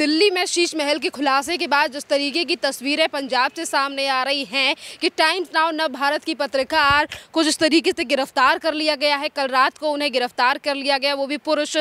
दिल्ली में शीश महल के खुलासे के बाद जिस तरीके की तस्वीरें पंजाब से सामने आ रही हैं कि टाइम्स नाउ नव भारत की पत्रकार को जिस तरीके से गिरफ्तार कर लिया गया है कल रात को उन्हें गिरफ्तार कर लिया गया वो भी पुरुष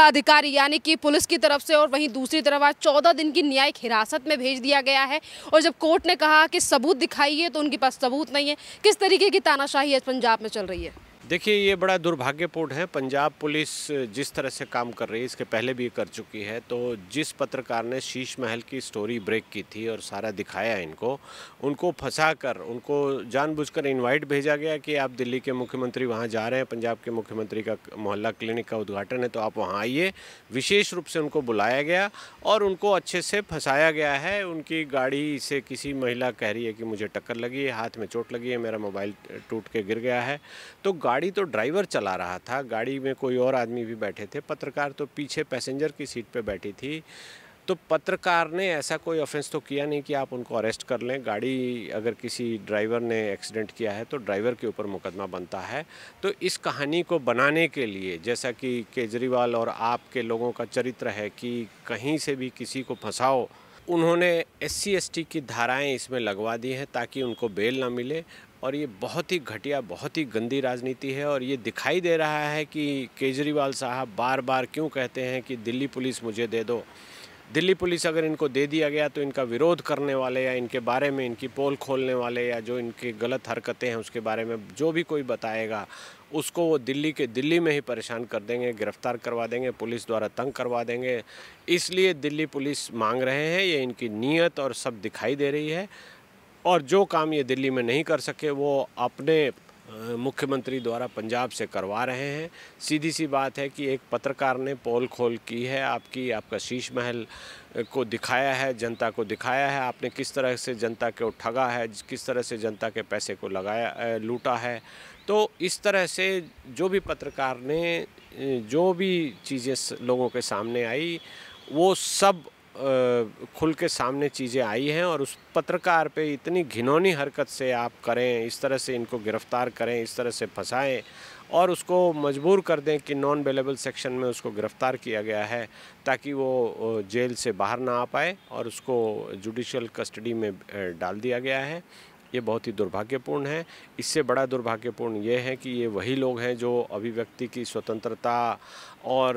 अधिकारी यानी कि पुलिस की तरफ से और वहीं दूसरी तरफ आज चौदह दिन की न्यायिक हिरासत में भेज दिया गया है और जब कोर्ट ने कहा कि सबूत दिखाइए तो उनके पास सबूत नहीं है किस तरीके की तानाशाही आज पंजाब में चल रही है देखिए ये बड़ा दुर्भाग्यपूर्ण है पंजाब पुलिस जिस तरह से काम कर रही है इसके पहले भी कर चुकी है तो जिस पत्रकार ने शीश महल की स्टोरी ब्रेक की थी और सारा दिखाया इनको उनको फंसा कर उनको जानबूझकर इनवाइट भेजा गया कि आप दिल्ली के मुख्यमंत्री वहाँ जा रहे हैं पंजाब के मुख्यमंत्री का मोहल्ला क्लिनिक का उद्घाटन है तो आप वहाँ आइए विशेष रूप से उनको बुलाया गया और उनको अच्छे से फंसाया गया है उनकी गाड़ी से किसी महिला कह रही है कि मुझे टक्कर लगी है हाथ में चोट लगी है मेरा मोबाइल टूट के गिर गया है तो गाड़ी गाड़ी तो ड्राइवर चला रहा था गाड़ी में कोई और आदमी भी बैठे थे पत्रकार तो पीछे पैसेंजर की सीट पर बैठी थी तो पत्रकार ने ऐसा कोई ऑफेंस तो किया नहीं कि आप उनको अरेस्ट कर लें गाड़ी अगर किसी ड्राइवर ने एक्सीडेंट किया है तो ड्राइवर के ऊपर मुकदमा बनता है तो इस कहानी को बनाने के लिए जैसा कि केजरीवाल और आपके लोगों का चरित्र है कि कहीं से भी किसी को फंसाओ उन्होंने एस सी की धाराएं इसमें लगवा दी हैं ताकि उनको बेल ना मिले और ये बहुत ही घटिया बहुत ही गंदी राजनीति है और ये दिखाई दे रहा है कि केजरीवाल साहब बार बार क्यों कहते हैं कि दिल्ली पुलिस मुझे दे दो दिल्ली पुलिस अगर इनको दे दिया गया तो इनका विरोध करने वाले या इनके बारे में इनकी पोल खोलने वाले या जो इनकी गलत हरकतें हैं उसके बारे में जो भी कोई बताएगा उसको वो दिल्ली के दिल्ली में ही परेशान कर देंगे गिरफ्तार करवा देंगे पुलिस द्वारा तंग करवा देंगे इसलिए दिल्ली पुलिस मांग रहे हैं ये इनकी नीयत और सब दिखाई दे रही है और जो काम ये दिल्ली में नहीं कर सके वो अपने मुख्यमंत्री द्वारा पंजाब से करवा रहे हैं सीधी सी बात है कि एक पत्रकार ने पोल खोल की है आपकी आपका शीश महल को दिखाया है जनता को दिखाया है आपने किस तरह से जनता को ठगा है किस तरह से जनता के पैसे को लगाया लूटा है तो इस तरह से जो भी पत्रकार ने जो भी चीज़ें लोगों के सामने आई वो सब खुल के सामने चीज़ें आई हैं और उस पत्रकार पे इतनी घिनौनी हरकत से आप करें इस तरह से इनको गिरफ्तार करें इस तरह से फंसाएं और उसको मजबूर कर दें कि नॉन अवेलेबल सेक्शन में उसको गिरफ़्तार किया गया है ताकि वो जेल से बाहर ना आ पाए और उसको जुडिशल कस्टडी में डाल दिया गया है ये बहुत ही दुर्भाग्यपूर्ण है इससे बड़ा दुर्भाग्यपूर्ण ये है कि ये वही लोग हैं जो अभिव्यक्ति की स्वतंत्रता और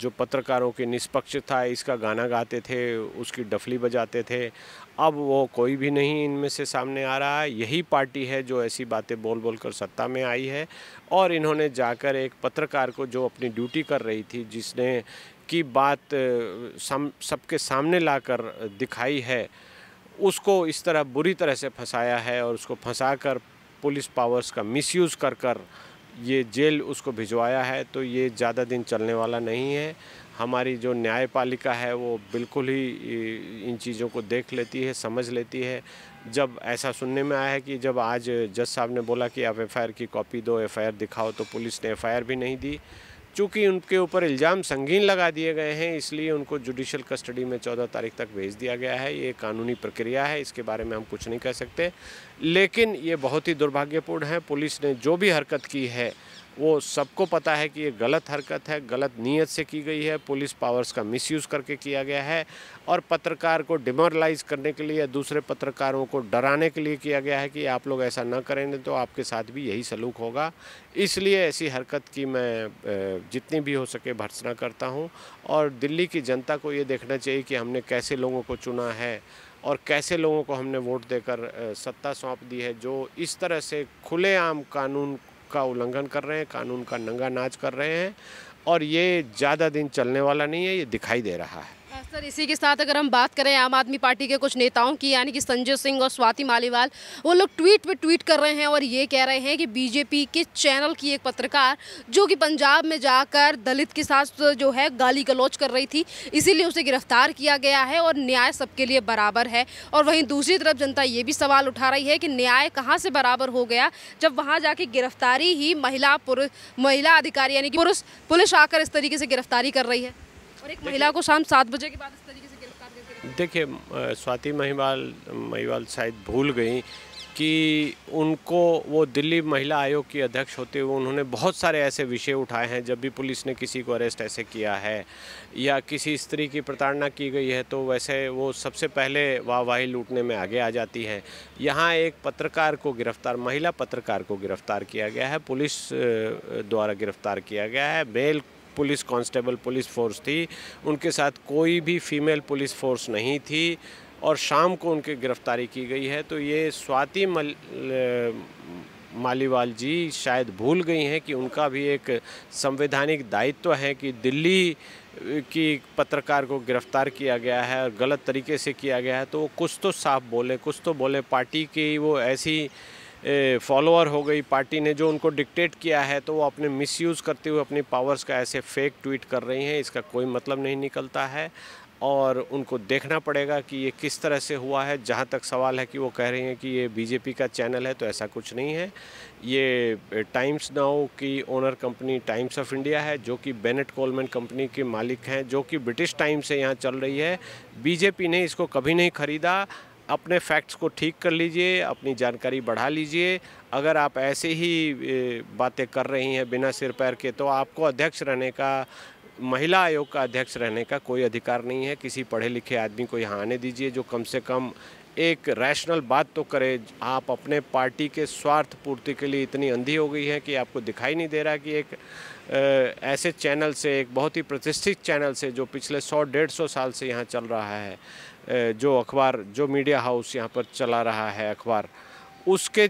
जो पत्रकारों की निष्पक्षता इसका गाना गाते थे उसकी डफली बजाते थे अब वो कोई भी नहीं इनमें से सामने आ रहा है यही पार्टी है जो ऐसी बातें बोल बोल कर सत्ता में आई है और इन्होंने जाकर एक पत्रकार को जो अपनी ड्यूटी कर रही थी जिसने की बात सबके सामने लाकर दिखाई है उसको इस तरह बुरी तरह से फंसाया है और उसको फंसा कर पुलिस पावर्स का मिसयूज़ कर कर ये जेल उसको भिजवाया है तो ये ज़्यादा दिन चलने वाला नहीं है हमारी जो न्यायपालिका है वो बिल्कुल ही इन चीज़ों को देख लेती है समझ लेती है जब ऐसा सुनने में आया है कि जब आज जज साहब ने बोला कि आप एफ़ की कॉपी दो एफ़ दिखाओ तो पुलिस ने एफ़ भी नहीं दी चूँकि उनके ऊपर इल्ज़ाम संगीन लगा दिए गए हैं इसलिए उनको जुडिशल कस्टडी में चौदह तारीख तक भेज दिया गया है ये कानूनी प्रक्रिया है इसके बारे में हम कुछ नहीं कह सकते लेकिन ये बहुत ही दुर्भाग्यपूर्ण है पुलिस ने जो भी हरकत की है वो सबको पता है कि ये गलत हरकत है गलत नीयत से की गई है पुलिस पावर्स का मिसयूज़ करके किया गया है और पत्रकार को डिमोरलाइज करने के लिए या दूसरे पत्रकारों को डराने के लिए किया गया है कि आप लोग ऐसा ना करेंगे तो आपके साथ भी यही सलूक होगा इसलिए ऐसी हरकत की मैं जितनी भी हो सके भर्सना करता हूँ और दिल्ली की जनता को ये देखना चाहिए कि हमने कैसे लोगों को चुना है और कैसे लोगों को हमने वोट देकर सत्ता सौंप दी है जो इस तरह से खुलेआम कानून का उल्लंघन कर रहे हैं कानून का नंगा नाच कर रहे हैं और ये ज़्यादा दिन चलने वाला नहीं है ये दिखाई दे रहा है सर इसी के साथ अगर हम बात करें आम आदमी पार्टी के कुछ नेताओं की यानी कि संजय सिंह और स्वाति मालीवाल वो लोग ट्वीट पे ट्वीट कर रहे हैं और ये कह रहे हैं कि बीजेपी के चैनल की एक पत्रकार जो कि पंजाब में जाकर दलित के साथ जो है गाली गलौच कर रही थी इसीलिए उसे गिरफ्तार किया गया है और न्याय सबके लिए बराबर है और वहीं दूसरी तरफ जनता ये भी सवाल उठा रही है कि न्याय कहाँ से बराबर हो गया जब वहाँ जाके गिरफ्तारी ही महिला पुरुष महिला अधिकारी यानी कि पुरुष पुलिस आकर इस तरीके से गिरफ्तारी कर रही है और एक महिला को शाम सात बजे के बाद इस तरीके से गिरफ्तार करके देखिए स्वाति महिवाल महिवाल शायद भूल गई कि उनको वो दिल्ली महिला आयोग की अध्यक्ष होते हुए उन्होंने बहुत सारे ऐसे विषय उठाए हैं जब भी पुलिस ने किसी को अरेस्ट ऐसे किया है या किसी स्त्री की प्रताड़ना की गई है तो वैसे वो सबसे पहले वाहवाही लूटने में आगे आ जाती है यहाँ एक पत्रकार को गिरफ्तार महिला पत्रकार को गिरफ्तार किया गया है पुलिस द्वारा गिरफ्तार किया गया है bail police constable police force थी उनके साथ कोई भी फीमेल पुलिस फोर्स नहीं थी और शाम को उनकी गिरफ्तारी की गई है तो ये स्वाति मल मालीवाल जी शायद भूल गई हैं कि उनका भी एक संवैधानिक दायित्व है कि दिल्ली की पत्रकार को गिरफ्तार किया गया है और गलत तरीके से किया गया है तो वो कुछ तो साफ बोले कुछ तो बोले पार्टी की वो ऐसी फॉलोअर हो गई पार्टी ने जो उनको डिक्टेट किया है तो वो अपने मिसयूज़ करते हुए अपनी पावर्स का ऐसे फेक ट्वीट कर रही हैं इसका कोई मतलब नहीं निकलता है और उनको देखना पड़ेगा कि ये किस तरह से हुआ है जहाँ तक सवाल है कि वो कह रही हैं कि ये बीजेपी का चैनल है तो ऐसा कुछ नहीं है ये टाइम्स नाउ की owner company Times of India है जो कि बेनेट कोलमैन कंपनी के मालिक हैं जो कि ब्रिटिश टाइम्स से यहाँ चल रही है बीजेपी ने इसको कभी नहीं ख़रीदा अपने फैक्ट्स को ठीक कर लीजिए अपनी जानकारी बढ़ा लीजिए अगर आप ऐसे ही बातें कर रही हैं बिना सिर पैर के तो आपको अध्यक्ष रहने का महिला आयोग का अध्यक्ष रहने का कोई अधिकार नहीं है किसी पढ़े लिखे आदमी को यहाँ आने दीजिए जो कम से कम एक रैशनल बात तो करे आप अपने पार्टी के स्वार्थ पूर्ति के लिए इतनी अंधी हो गई है कि आपको दिखाई नहीं दे रहा कि एक ऐसे चैनल से एक बहुत ही प्रतिष्ठित चैनल से जो पिछले सौ डेढ़ सौ साल से यहाँ चल रहा है जो अखबार जो मीडिया हाउस यहाँ पर चला रहा है अखबार उसके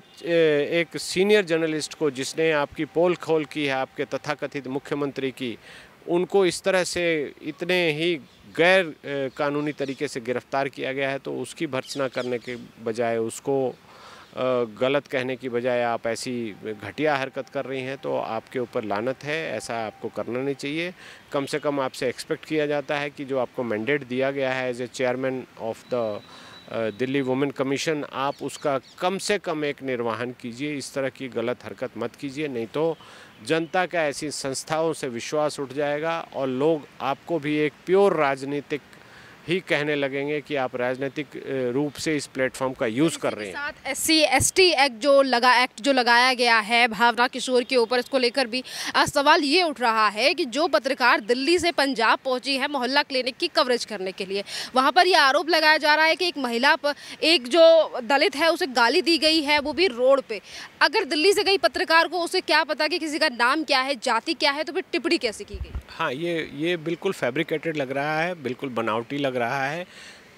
एक सीनियर जर्नलिस्ट को जिसने आपकी पोल खोल की है आपके तथाकथित मुख्यमंत्री की उनको इस तरह से इतने ही गैर कानूनी तरीके से गिरफ्तार किया गया है तो उसकी भर्सना करने के बजाय उसको गलत कहने की बजाय आप ऐसी घटिया हरकत कर रही हैं तो आपके ऊपर लानत है ऐसा आपको करना नहीं चाहिए कम से कम आपसे एक्सपेक्ट किया जाता है कि जो आपको मैंडेट दिया गया है as a chairman of the Delhi women commission आप उसका कम से कम एक निर्वहन कीजिए इस तरह की गलत हरकत मत कीजिए नहीं तो जनता का ऐसी संस्थाओं से विश्वास उठ जाएगा और लोग आपको भी एक प्योर राजनीतिक ही कहने लगेंगे कि आप राजनीतिक रूप से इस प्लेटफॉर्म का यूज़ कर रहे हैं साथ S C S T act जो लगा एक्ट जो लगाया गया है भावना किशोर के ऊपर इसको लेकर भी सवाल ये उठ रहा है कि जो पत्रकार दिल्ली से पंजाब पहुंची है मोहल्ला क्लिनिक की कवरेज करने के लिए वहाँ पर यह आरोप लगाया जा रहा है कि एक महिला पर एक जो दलित है उसे गाली दी गई है वो भी रोड पर अगर दिल्ली से गई पत्रकार को उसे क्या पता कि किसी का नाम क्या है जाति क्या है तो फिर टिप्पणी कैसे की गई हाँ ये ये बिल्कुल फेब्रिकेटेड लग रहा है बिल्कुल बनावटी लग लग रहा है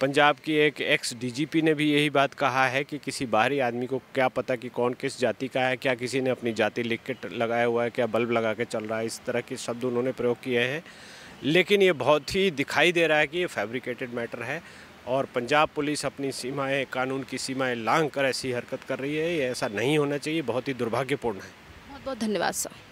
पंजाब की एक एक्स डीजीपी ने भी यही बात कहा है कि किसी बाहरी आदमी को क्या पता कि कौन किस जाति का है क्या किसी ने अपनी जाति लिख के लगाया हुआ है क्या बल्ब लगा के चल रहा है इस तरह के शब्द उन्होंने प्रयोग किए हैं लेकिन ये बहुत ही दिखाई दे रहा है कि ये फैब्रिकेटेड मैटर है और पंजाब पुलिस अपनी सीमाएं कानून की सीमाएं लांग कर ऐसी हरकत कर रही है ये ऐसा नहीं होना चाहिए बहुत ही दुर्भाग्यपूर्ण है बहुत बहुत धन्यवाद सर